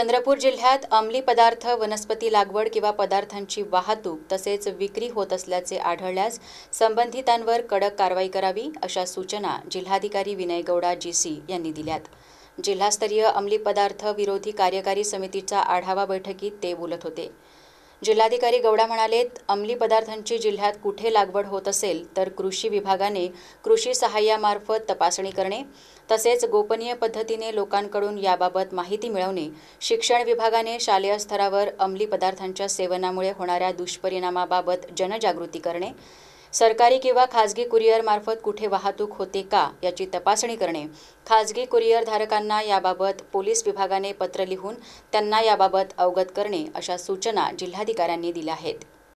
चंद्रपूर जिल्ह्यात अंमली पदार्थ वनस्पती लागवड किंवा पदार्थांची वाहतूक तसेच विक्री होत असल्याचे आढळल्यास संबंधितांवर कडक कारवाई करावी अशा सूचना जिल्हाधिकारी विनय गौडा जी सी यांनी दिल्यात जिल्हास्तरीय अंमली पदार्थ विरोधी कार्यकारी समितीच्या आढावा बैठकीत ते बोलत होते जिल्हाधिकारी गौडा म्हणाले अंमली पदार्थांची जिल्ह्यात कुठे लागवड होत असेल तर कृषी विभागाने कृषी सहाय्यामार्फत तपासणी करणे तसेच गोपनीय पद्धतीने लोकांकडून याबाबत माहिती मिळवणे शिक्षण विभागाने शालेय स्तरावर अंमली पदार्थांच्या सेवनामुळे होणाऱ्या दुष्परिणामाबाबत जनजागृती करणे सरकारी किंवा खाजगी कुरिअरमार्फत कुठे वाहतूक होते का याची तपासणी करणे खाजगी कुरिअर धारकांना याबाबत पोलीस विभागाने पत्र लिहून त्यांना याबाबत अवगत करणे अशा सूचना जिल्हाधिकाऱ्यांनी दिल्या आहेत